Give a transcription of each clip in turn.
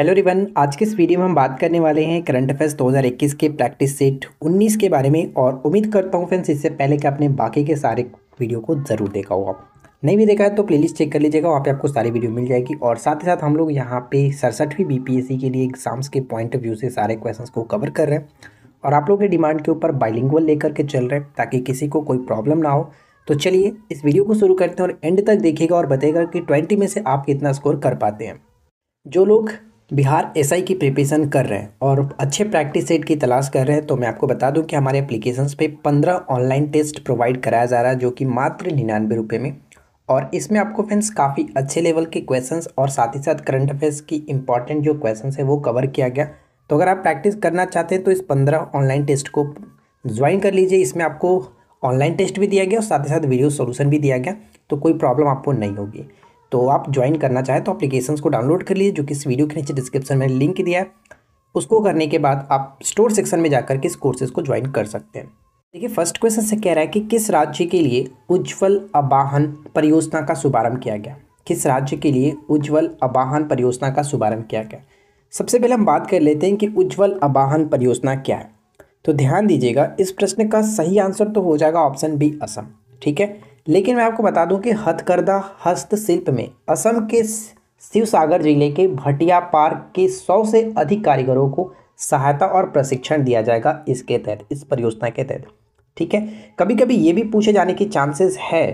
hello रिवन आज के इस वीडियो में हम बात करने वाले हैं करंट अफेयर्स 2021 के प्रैक्टिस सेट 19 के बारे में और उम्मीद करता हूँ फ्रेंड्स इससे पहले कि आपने बाकी के सारे वीडियो को ज़रूर देखा होगा नहीं भी देखा है तो प्लेलिस्ट चेक कर लीजिएगा वहाँ पे आपको सारी वीडियो मिल जाएगी और साथ ही साथ हम लोग यहाँ पे सड़सठवीं बीपीएससी के लिए एग्जाम्स के पॉइंट ऑफ व्यू से सारे क्वेश्चन को कवर कर रहे हैं और आप लोगों के डिमांड के ऊपर बाइलिंगुअल लेकर के चल रहे हैं ताकि किसी को कोई प्रॉब्लम ना हो तो चलिए इस वीडियो को शुरू करते हैं और एंड तक देखेगा और बताएगा कि ट्वेंटी में से आप कितना स्कोर कर पाते हैं जो लोग बिहार एसआई की प्रिपरेशन कर रहे हैं और अच्छे प्रैक्टिस सेट की तलाश कर रहे हैं तो मैं आपको बता दूं कि हमारे एप्लीकेशंस पे पंद्रह ऑनलाइन टेस्ट प्रोवाइड कराया जा रहा है जो कि मात्र निन्यानवे रुपये में और इसमें आपको फ्रेंड्स काफ़ी अच्छे लेवल के क्वेश्चंस और साथ ही साथ करंट अफेयर्स की इंपॉर्टेंट जो क्वेश्चन है वो कवर किया गया तो अगर आप प्रैक्टिस करना चाहते हैं तो इस पंद्रह ऑनलाइन टेस्ट को ज्वाइन कर लीजिए इसमें आपको ऑनलाइन टेस्ट भी दिया गया और साथ ही साथ वीडियो सोल्यूशन भी दिया गया तो कोई प्रॉब्लम आपको नहीं होगी तो आप ज्वाइन करना चाहें तो अप्लीकेशन को डाउनलोड कर लीजिए जो कि इस वीडियो के नीचे डिस्क्रिप्शन में लिंक दिया है उसको करने के बाद आप स्टोर सेक्शन में जाकर के इस कोर्सेज को ज्वाइन कर सकते हैं देखिए फर्स्ट क्वेश्चन से कह रहा है कि किस राज्य के लिए उज्ज्वल अबाहन परियोजना का शुभारंभ किया गया किस राज्य के लिए उज्ज्वल अबाहन परियोजना का शुभारंभ किया गया सबसे पहले हम बात कर लेते हैं कि उज्ज्वल अबाहन परियोजना क्या है तो ध्यान दीजिएगा इस प्रश्न का सही आंसर तो हो जाएगा ऑप्शन बी असम ठीक है लेकिन मैं आपको बता दूं कि हथकरदा हस्तशिल्प में असम के शिव सागर जिले के भटिया पार्क के सौ से अधिक कारीगरों को सहायता और प्रशिक्षण दिया जाएगा इसके तहत इस परियोजना के तहत ठीक है कभी कभी ये भी पूछे जाने के चांसेस है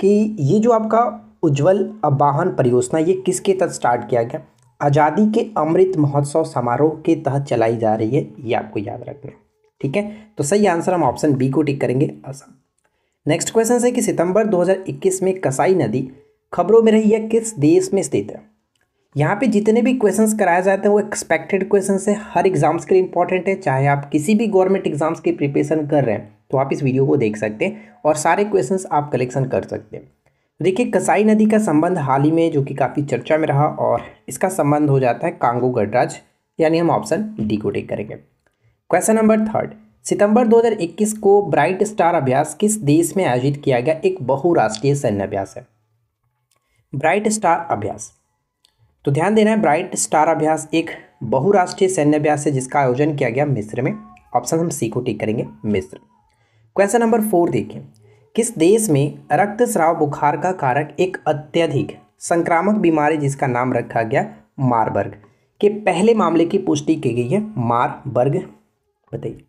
कि ये जो आपका उज्जवल अबाहन परियोजना ये किसके तहत स्टार्ट किया गया आज़ादी के अमृत महोत्सव समारोह के तहत चलाई जा रही है ये आपको याद रखना है ठीक है तो सही आंसर हम ऑप्शन बी को टिक करेंगे असम नेक्स्ट क्वेश्चन है कि सितंबर 2021 में कसाई नदी खबरों में रही है किस देश में स्थित है यहाँ पे जितने भी क्वेश्चंस कराए जाते हैं वो एक्सपेक्टेड क्वेश्चन है हर एग्जाम्स के लिए इंपॉर्टेंट है चाहे आप किसी भी गवर्नमेंट एग्जाम्स की प्रिपरेशन कर रहे हैं तो आप इस वीडियो को देख सकते हैं और सारे क्वेश्चन आप कलेक्शन कर सकते हैं तो देखिए कसाई नदी का संबंध हाल ही में जो कि काफ़ी चर्चा में रहा और इसका संबंध हो जाता है कांगो गणराज यानी हम ऑप्शन डी को टेक करेंगे क्वेश्चन नंबर थर्ड सितंबर 2021 को ब्राइट स्टार अभ्यास किस देश में आयोजित किया गया एक बहुराष्ट्रीय सैन्य अभ्यास है ब्राइट स्टार अभ्यास तो ध्यान देना है ब्राइट स्टार अभ्यास एक बहुराष्ट्रीय सैन्य अभ्यास है जिसका आयोजन किया गया मिस्र में ऑप्शन हम सी को टिक करेंगे मिस्र क्वेश्चन नंबर फोर देखिए किस देश में रक्तस्राव बुखार का कारक एक अत्यधिक संक्रामक बीमारी जिसका नाम रखा गया मारबर्ग के पहले मामले की पुष्टि की गई है मारबर्ग बताइए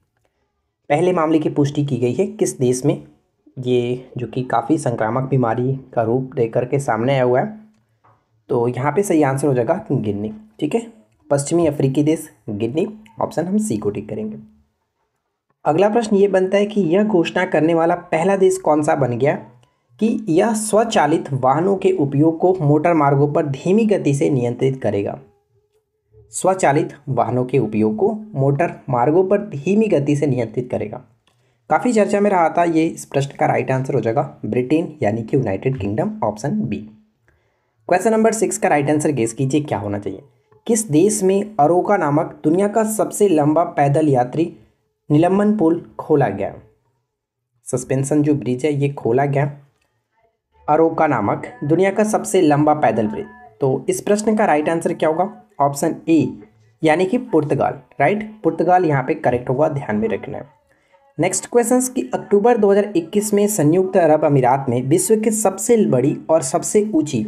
पहले मामले की पुष्टि की गई है किस देश में ये जो कि काफ़ी संक्रामक बीमारी का रूप दे करके सामने आया हुआ है तो यहाँ पे सही आंसर हो जाएगा गिन्नी ठीक है पश्चिमी अफ्रीकी देश गिन्नी ऑप्शन हम सी को टिक करेंगे अगला प्रश्न ये बनता है कि यह घोषणा करने वाला पहला देश कौन सा बन गया कि यह स्वचालित वाहनों के उपयोग को मोटर मार्गों पर धीमी गति से नियंत्रित करेगा स्वचालित वाहनों के उपयोग को मोटर मार्गों पर धीमी गति से नियंत्रित करेगा काफ़ी चर्चा में रहा था ये इस प्रश्न का राइट आंसर हो जाएगा ब्रिटेन यानी कि United Kingdom option B question number six का राइट आंसर गेस कीजिए क्या होना चाहिए किस देश में अरोका नामक दुनिया का सबसे लंबा पैदल यात्री निलंबन पुल खोला गया सस्पेंशन जो ब्रिज है ये खोला गया अरोका नामक दुनिया का सबसे लंबा पैदल ब्रिज तो इस प्रश्न का राइट आंसर क्या होगा ऑप्शन ए यानी कि पुर्तगाल राइट पुर्तगाल यहाँ पे करेक्ट होगा ध्यान में रखना है नेक्स्ट क्वेश्चन कि अक्टूबर 2021 में संयुक्त अरब अमीरात में विश्व की सबसे बड़ी और सबसे ऊंची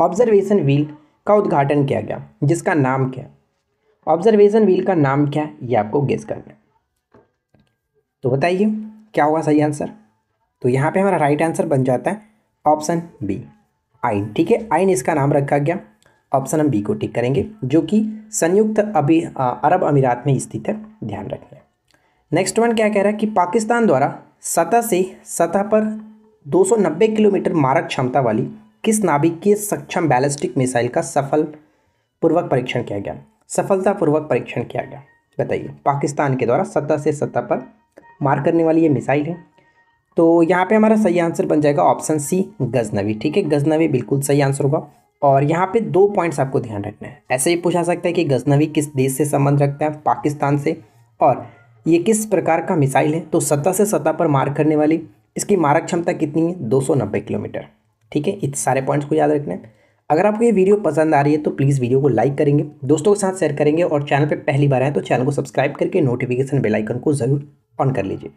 ऑब्जर्वेशन व्हील का उद्घाटन किया गया जिसका नाम क्या ऑब्जर्वेशन व्हील का नाम क्या है ये आपको गेस करना है तो बताइए क्या होगा सही आंसर तो यहाँ पे हमारा राइट आंसर बन जाता है ऑप्शन बी आइन ठीक है आइन इसका नाम रखा गया ऑप्शन हम बी को टिक करेंगे जो कि संयुक्त अभी अरब अमीरात में स्थित है ध्यान रखना नेक्स्ट वन क्या कह रहा है कि पाकिस्तान द्वारा सतह से सतह पर 290 किलोमीटर मारक क्षमता वाली किस नाभिक के सक्षम बैलिस्टिक मिसाइल का सफल पूर्वक परीक्षण किया गया सफलतापूर्वक परीक्षण किया गया बताइए पाकिस्तान के द्वारा सतह से सतह पर मार करने वाली ये मिसाइल है तो यहाँ पे हमारा सही आंसर बन जाएगा ऑप्शन सी गजनवी ठीक है गजनवी बिल्कुल सही आंसर होगा और यहाँ पे दो पॉइंट्स आपको ध्यान रखना है ऐसे ही पूछा सकता है कि गजनवी किस देश से संबंध रखता है पाकिस्तान से और ये किस प्रकार का मिसाइल है तो सतह से सतह पर मार करने वाली इसकी मारक क्षमता कितनी है दो किलोमीटर ठीक है इस सारे पॉइंट्स को याद रखना है अगर आपको ये वीडियो पसंद आ रही है तो प्लीज़ वीडियो को लाइक करेंगे दोस्तों के साथ शेयर करेंगे और चैनल पर पहली बार आए तो चैनल को सब्सक्राइब करके नोटिफिकेशन बेलाइकन को ज़रूर ऑन कर लीजिए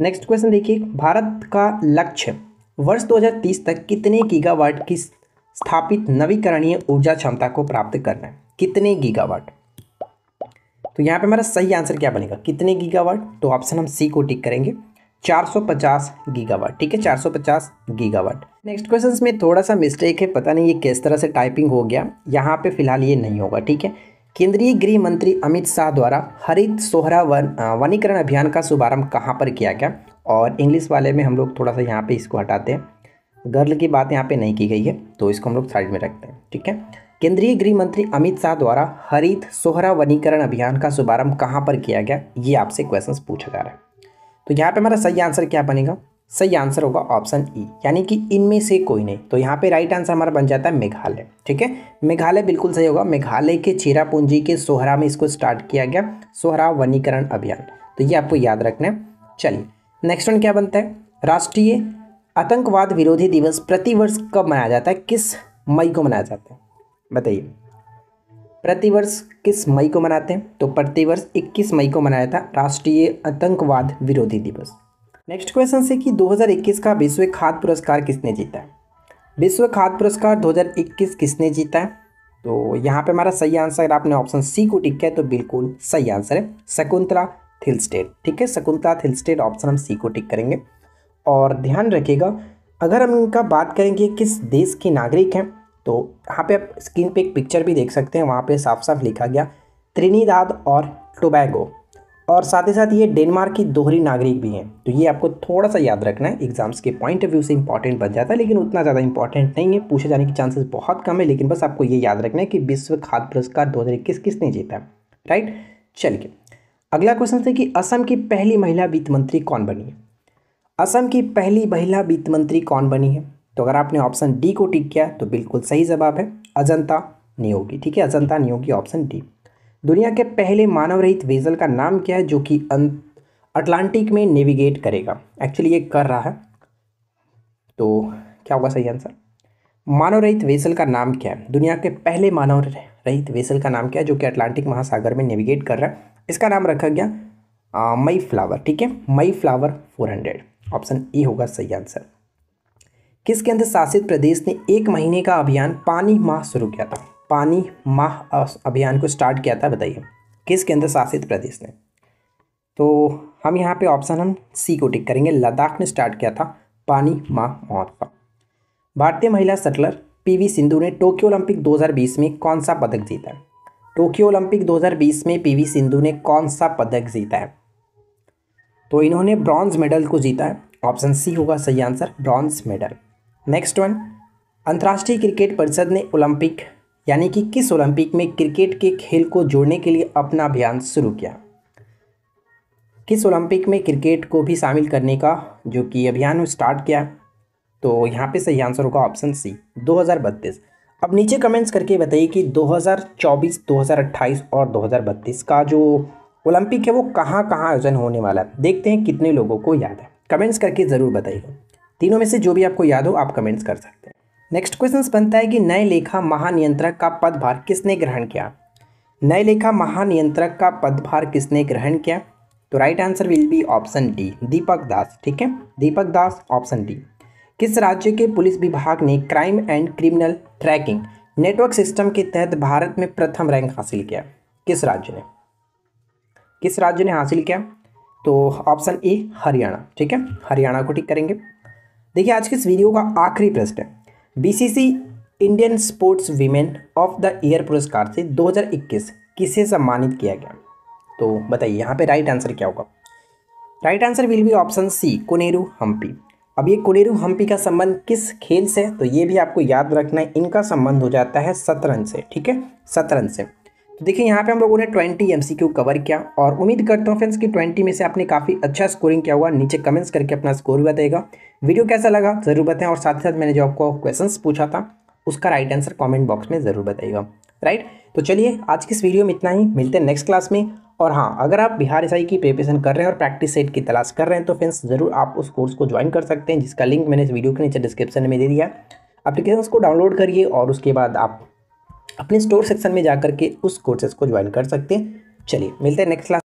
नेक्स्ट क्वेश्चन देखिए भारत का लक्ष्य वर्ष 2030 तक कितने गीगावाट की स्थापित नवीकरणीय ऊर्जा क्षमता को प्राप्त करना है कितने गीगावाट तो यहाँ पे हमारा सही आंसर क्या बनेगा कितने गीगावाट तो ऑप्शन हम सी को टिक करेंगे 450 गीगावाट ठीक है 450 गीगावाट नेक्स्ट क्वेश्चन में थोड़ा सा मिस्टेक है पता नहीं ये किस तरह से टाइपिंग हो गया यहाँ पे फिलहाल ये नहीं होगा ठीक है केंद्रीय गृह मंत्री अमित शाह द्वारा हरित सोहरा वन वनीकरण अभियान का शुभारंभ कहाँ पर किया गया और इंग्लिश वाले में हम लोग थोड़ा सा यहाँ पे इसको हटाते हैं गर्ल की बात यहाँ पे नहीं की गई है तो इसको हम लोग साइड में रखते हैं ठीक है केंद्रीय गृह मंत्री अमित शाह द्वारा हरित सोहरा वनीकरण अभियान का शुभारंभ कहाँ पर किया गया ये आपसे क्वेश्चन पूछा जा रहा है तो यहाँ पे हमारा सही आंसर क्या बनेगा सही आंसर होगा ऑप्शन ई e, यानी कि इनमें से कोई नहीं तो यहाँ पे राइट आंसर हमारा बन जाता है मेघालय ठीक है मेघालय बिल्कुल सही होगा मेघालय के चेरापूंजी के सोहरा में इसको स्टार्ट किया गया सोहरा वनीकरण अभियान तो ये आपको याद रखना है चलिए नेक्स्ट वन क्या बनता है राष्ट्रीय आतंकवाद विरोधी दिवस प्रतिवर्ष कब मनाया जाता है किस मई को मनाया जाता है बताइए प्रतिवर्ष किस मई को मनाते हैं तो प्रतिवर्ष इक्कीस मई को मनाया जाता है राष्ट्रीय आतंकवाद विरोधी दिवस नेक्स्ट क्वेश्चन से कि 2021 का विश्व खाद्य पुरस्कार किसने जीता है विश्व खाद्य पुरस्कार 2021 किसने जीता है तो यहाँ पे हमारा सही आंसर अगर आपने ऑप्शन सी को टिक किया है तो बिल्कुल सही आंसर है शकुंतला स्टेट ठीक है शकुंतला स्टेट ऑप्शन हम सी को टिक करेंगे और ध्यान रखिएगा अगर हम इनका बात करें कि किस देश के नागरिक हैं तो यहाँ पे आप स्क्रीन पे एक पिक्चर भी देख सकते हैं वहाँ पे साफ साफ लिखा गया त्रिनीदाद और टोबैगो और साथ ही साथ ये डेनमार्क की दोहरी नागरिक भी हैं तो ये आपको थोड़ा सा याद रखना है एग्जाम्स के पॉइंट ऑफ व्यू से इंपॉर्टेंट बन जाता है लेकिन उतना ज़्यादा इंपॉर्टेंट नहीं है पूछे जाने के चांसेस बहुत कम है लेकिन बस आपको ये याद रखना है कि विश्व खाद्य पुरस्कार दो हज़ार इक्कीस किसने जीता है राइट चलिए अगला क्वेश्चन था कि असम की पहली महिला वित्त मंत्री कौन बनी है असम की पहली महिला वित्त मंत्री कौन बनी है तो अगर आपने ऑप्शन डी को टिक किया तो बिल्कुल सही जवाब है अजंता नियोगी ठीक है अजंता नियोगी ऑप्शन डी दुनिया के पहले मानव रहित वेजल का नाम क्या है जो कि अं- अटलांटिक में नेविगेट करेगा एक्चुअली ये कर रहा है तो क्या होगा सही आंसर मानव रहित वेसल का नाम क्या है दुनिया के पहले मानव रहित वेसल का नाम क्या है जो कि अटलांटिक महासागर में नेविगेट कर रहा है इसका नाम रखा गया मई फ्लावर ठीक है मई फ्लावर 400 ऑप्शन ए होगा सही आंसर किस केंद्र शासित प्रदेश ने एक महीने का अभियान पानी माह शुरू किया था पानी माह अभियान को स्टार्ट किया था बताइए किस केंद्र शासित प्रदेश ने तो हम यहाँ पे ऑप्शन हम सी को टिक करेंगे लद्दाख ने स्टार्ट किया था पानी माह महोत्सव भारतीय महिला सटलर पीवी सिंधु ने टोक्यो ओलंपिक 2020 में कौन सा पदक जीता है टोक्यो ओलंपिक 2020 में पीवी सिंधु ने कौन सा पदक जीता है तो इन्होंने ब्रॉन्ज मेडल को जीता है ऑप्शन सी होगा सही answer bronze medal next one अंतर्राष्ट्रीय क्रिकेट परिषद ने ओलंपिक यानी कि किस ओलंपिक में क्रिकेट के खेल को जोड़ने के लिए अपना अभियान शुरू किया किस ओलंपिक में क्रिकेट को भी शामिल करने का जो कि अभियान स्टार्ट किया तो यहाँ पे सही आंसर होगा ऑप्शन सी दो अब नीचे कमेंट्स करके बताइए कि 2024, 2028 और 2032 का जो ओलंपिक है वो कहाँ कहाँ आयोजन होने वाला है देखते हैं कितने लोगों को याद है कमेंट्स करके ज़रूर बताइए तीनों में से जो भी आपको याद हो आप कमेंट्स कर सकते हैं नेक्स्ट क्वेश्चन बनता है कि नए लेखा महानियंत्रक का पदभार किसने ग्रहण किया नए लेखा महानियंत्रक का पदभार किसने ग्रहण किया तो right answer will be option D Deepak Das ठीक है दीपक दास ऑप्शन डी किस राज्य के पुलिस विभाग ने crime and criminal tracking network system के तहत भारत में प्रथम रैंक हासिल किया किस राज्य ने किस राज्य ने हासिल किया तो ऑप्शन ए हरियाणा ठीक है हरियाणा को टिक करेंगे देखिए आज के इस वीडियो का आखिरी प्रश्न है BBC Indian sports women of the year पुरस्कार से 2021 किसे सम्मानित किया गया तो बताइए यहाँ पे राइट आंसर क्या होगा right answer will be option C Koneru Humpy अब ये कुनेरू हम्पी का संबंध किस खेल से तो ये भी आपको याद रखना है इनका संबंध हो जाता है शतरंज से ठीक है शतरंज से देखिए यहाँ पे हम लोगों ने 20 क्यू कवर किया और उम्मीद करता हूँ फ्रेंड्स कि 20 में से आपने काफ़ी अच्छा स्कोरिंग किया हुआ नीचे कमेंट्स करके अपना स्कोर भी बताएगा वीडियो कैसा लगा ज़रूर बताएं और साथ ही साथ मैंने जो आपको क्वेश्चन पूछा था उसका राइट आंसर कॉमेंट बॉक्स में ज़रूर बताएगा राइट तो चलिए आज की इस वीडियो में इतना ही मिलते हैं नेक्स्ट क्लास में और हाँ अगर आप बिहार एसआई की प्रिपरेशन कर रहे हैं और प्रैक्टिस सेट की तलाश कर रहे हैं तो फ्रेंड्स ज़रूर आप उस कोर्स को ज्वाइन कर सकते हैं जिसका लिंक मैंने इस वीडियो के नीचे डिस्क्रिप्शन में दे दिया एप्लीकेशन को डाउनलोड करिए और उसके बाद आप अपने स्टोर सेक्शन में जाकर के उस कोर्सेज को ज्वाइन कर सकते हैं चलिए मिलते हैं नेक्स्ट क्लास